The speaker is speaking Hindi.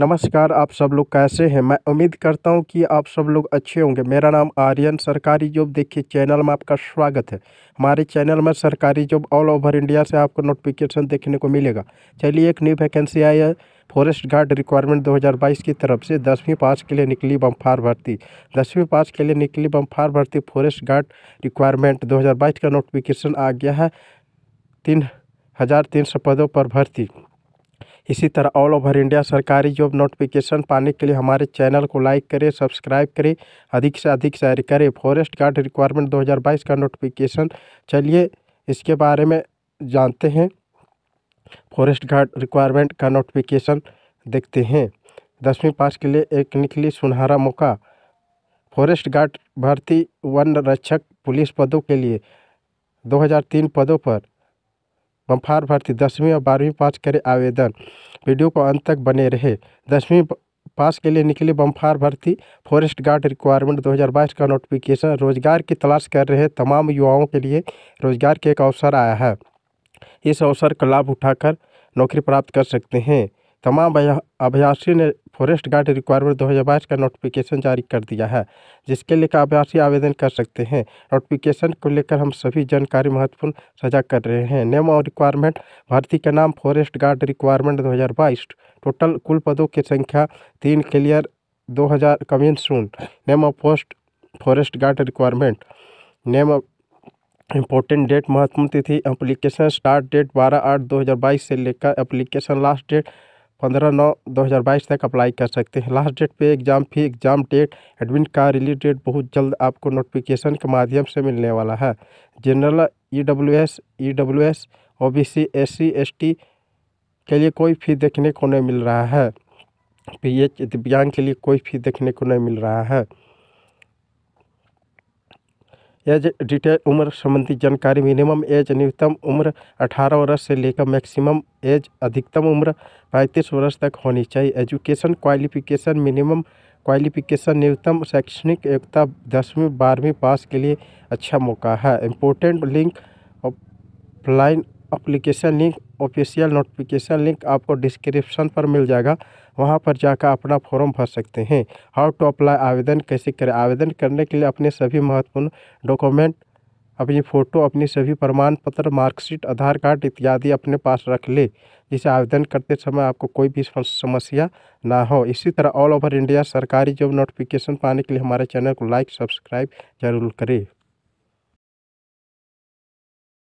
नमस्कार आप सब लोग कैसे हैं मैं उम्मीद करता हूं कि आप सब लोग अच्छे होंगे मेरा नाम आर्यन सरकारी जॉब देखिए चैनल में आपका स्वागत है हमारे चैनल में सरकारी जॉब ऑल ओवर इंडिया से आपको नोटिफिकेशन देखने को मिलेगा चलिए एक न्यू वैकेंसी आई है फॉरेस्ट गार्ड रिक्वायरमेंट 2022 की तरफ से दसवीं पास के लिए निकली बम्फार भर्ती दसवीं पास के लिए निकली बम्फार भर्ती फॉरेस्ट गार्ड रिक्वायरमेंट दो का नोटिफिकेशन आ गया है तीन हज़ार तीन सौ पदों पर भर्ती इसी तरह ऑल ओवर इंडिया सरकारी जॉब नोटिफिकेशन पाने के लिए हमारे चैनल को लाइक करें सब्सक्राइब करें अधिक से अधिक शेयर करें फॉरेस्ट गार्ड रिक्वायरमेंट 2022 का नोटिफिकेशन चलिए इसके बारे में जानते हैं फॉरेस्ट गार्ड रिक्वायरमेंट का नोटिफिकेशन देखते हैं दसवीं पास के लिए एक निकली सुनहरा मौका फॉरेस्ट गार्ड भर्ती वन रक्षक पुलिस पदों के लिए दो पदों पर बम्फार भर्ती दसवीं और बारहवीं पास करें आवेदन वीडियो को अंत तक बने रहे दसवीं पास के लिए निकली बम्फार भर्ती फॉरेस्ट गार्ड रिक्वायरमेंट 2022 का नोटिफिकेशन रोजगार की तलाश कर रहे तमाम युवाओं के लिए रोजगार के एक अवसर आया है इस अवसर का लाभ उठाकर नौकरी प्राप्त कर सकते हैं तमाम अभ्यासी ने फॉरेस्ट गार्ड रिक्वायरमेंट 2022 का नोटिफिकेशन जारी कर दिया है जिसके लेकर अभ्यासी आवेदन कर सकते हैं नोटिफिकेशन को लेकर हम सभी जानकारी महत्वपूर्ण साझा कर रहे हैं नेम और रिक्वायरमेंट भर्ती का नाम फॉरेस्ट गार्ड रिक्वायरमेंट 2022 टोटल कुल पदों की संख्या तीन क्लियर दो हज़ार coming soon name of post forest guard requirement name of important date महत्वपूर्ण तिथि अप्लीकेशन स्टार्ट डेट बारह आठ दो हज़ार बाईस से लेकर अप्लीकेशन लास्ट डेट पंद्रह नौ दो हज़ार बाईस तक अप्लाई कर सकते हैं लास्ट डेट पे exam fee exam date admit का रिलीज डेट बहुत जल्द आपको नोटिफिकेशन के माध्यम से मिलने वाला है general E W S E W S O B C S C S T के लिए कोई फी देखने को नहीं मिल रहा है पी एच दिव्यांग के लिए कोई फी देखने को नहीं मिल रहा है एज डिटेल उम्र संबंधी जानकारी मिनिमम एज न्यूनतम उम्र 18 वर्ष से लेकर मैक्सिमम एज अधिकतम उम्र पैंतीस वर्ष तक होनी चाहिए एजुकेशन क्वालिफिकेशन मिनिमम क्वालिफिकेशन न्यूनतम शैक्षणिक योग्यता दसवीं बारहवीं पास के लिए अच्छा मौका है important link offline application link official notification link आपको डिस्क्रिप्शन पर मिल जाएगा वहां पर जाकर अपना फॉर्म भर सकते हैं हाउ टू अप्लाई आवेदन कैसे करें आवेदन करने के लिए अपने सभी महत्वपूर्ण डॉक्यूमेंट अपनी फ़ोटो अपनी सभी प्रमाण पत्र मार्कशीट आधार कार्ड इत्यादि अपने पास रख ले जिसे आवेदन करते समय आपको कोई भी समस्या ना हो इसी तरह ऑल ओवर इंडिया सरकारी जॉब नोटिफिकेशन पाने के लिए हमारे चैनल को लाइक सब्सक्राइब जरूर करें